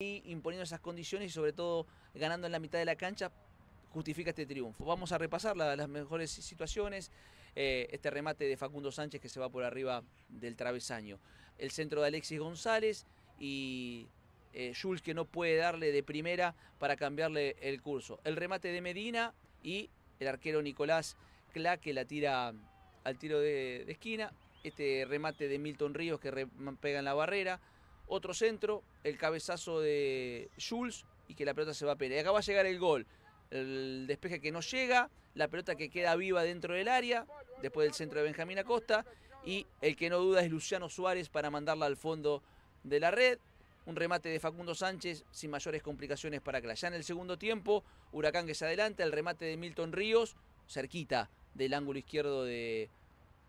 y imponiendo esas condiciones y sobre todo ganando en la mitad de la cancha justifica este triunfo. Vamos a repasar las mejores situaciones, eh, este remate de Facundo Sánchez que se va por arriba del travesaño, el centro de Alexis González y eh, Jules que no puede darle de primera para cambiarle el curso, el remate de Medina y el arquero Nicolás Cla que la tira al tiro de, esquina, este remate de Milton Ríos que pega en la barrera, otro centro, el cabezazo de Jules y que la pelota se va a pelear. acá va a llegar el gol. El despeje que no llega, la pelota que queda viva dentro del área, después del centro de Benjamín Acosta. Y el que no duda es Luciano Suárez para mandarla al fondo de la red. Un remate de Facundo Sánchez sin mayores complicaciones para Cla Ya en el segundo tiempo, Huracán que se adelanta, el remate de Milton Ríos, cerquita del ángulo izquierdo de,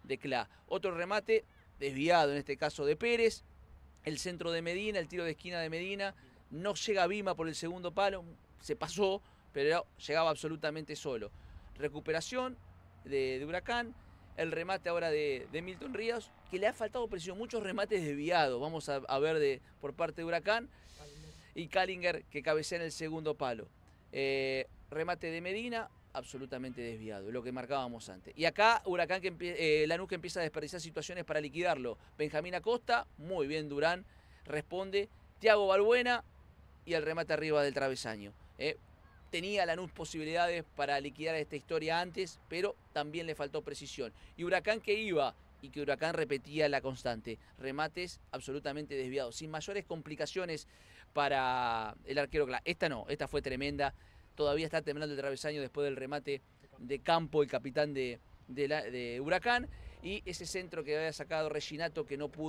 de Cla. Otro remate desviado en este caso de Pérez, el centro de Medina, el tiro de esquina de Medina, no llega Vima por el segundo palo, se pasó, pero llegaba absolutamente solo. Recuperación de, Huracán, el remate ahora de, Milton Ríos, que le ha faltado presión, muchos remates desviados, vamos a, ver de, por parte de Huracán, y Kalinger, que cabecea en el segundo palo. Eh, remate de Medina, absolutamente desviado, lo que marcábamos antes. Y acá Huracán que eh, Lanús que empieza a desperdiciar situaciones para liquidarlo. Benjamín Acosta, muy bien Durán, responde. Tiago Balbuena y el remate arriba del travesaño. Eh. tenía Lanús posibilidades para liquidar esta historia antes, pero también le faltó precisión. Y Huracán que iba y que Huracán repetía la constante. Remates absolutamente desviados, sin mayores complicaciones para el arquero. Esta no, esta fue tremenda todavía está temblando el travesaño después del remate de campo, el capitán de, de Huracán, y ese centro que había sacado Reginato que no pudo.